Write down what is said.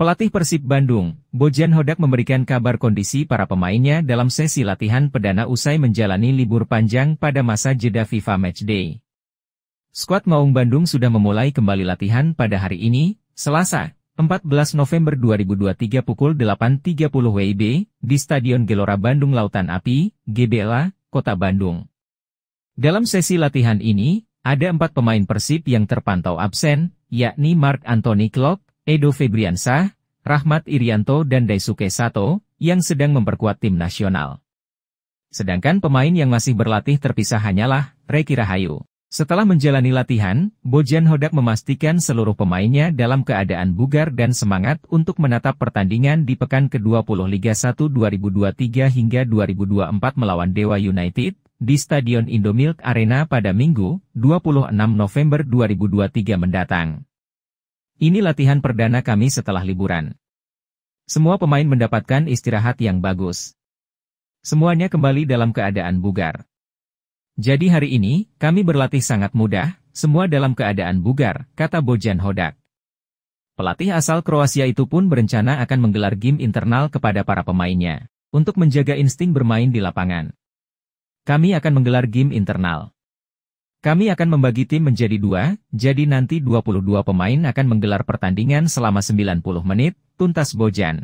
Pelatih Persib Bandung, Bojan Hodak memberikan kabar kondisi para pemainnya dalam sesi latihan perdana usai menjalani libur panjang pada masa jeda FIFA Matchday. Skuad Maung Bandung sudah memulai kembali latihan pada hari ini, Selasa, 14 November 2023 pukul 8.30 WIB, di Stadion Gelora Bandung Lautan Api, GBLA, Kota Bandung. Dalam sesi latihan ini, ada empat pemain Persib yang terpantau absen, yakni Mark Anthony Klopp, Edo Febriansah, Rahmat Irianto dan Daisuke Sato, yang sedang memperkuat tim nasional. Sedangkan pemain yang masih berlatih terpisah hanyalah Reki Rahayu. Setelah menjalani latihan, Bojan Hodak memastikan seluruh pemainnya dalam keadaan bugar dan semangat untuk menatap pertandingan di pekan ke-20 Liga 1 2023 hingga 2024 melawan Dewa United di Stadion Indomilk Arena pada Minggu, 26 November 2023 mendatang. Ini latihan perdana kami setelah liburan. Semua pemain mendapatkan istirahat yang bagus. Semuanya kembali dalam keadaan bugar. Jadi hari ini, kami berlatih sangat mudah, semua dalam keadaan bugar, kata Bojan Hodak. Pelatih asal Kroasia itu pun berencana akan menggelar game internal kepada para pemainnya, untuk menjaga insting bermain di lapangan. Kami akan menggelar game internal. Kami akan membagi tim menjadi dua, jadi nanti 22 pemain akan menggelar pertandingan selama 90 menit, tuntas Bojan.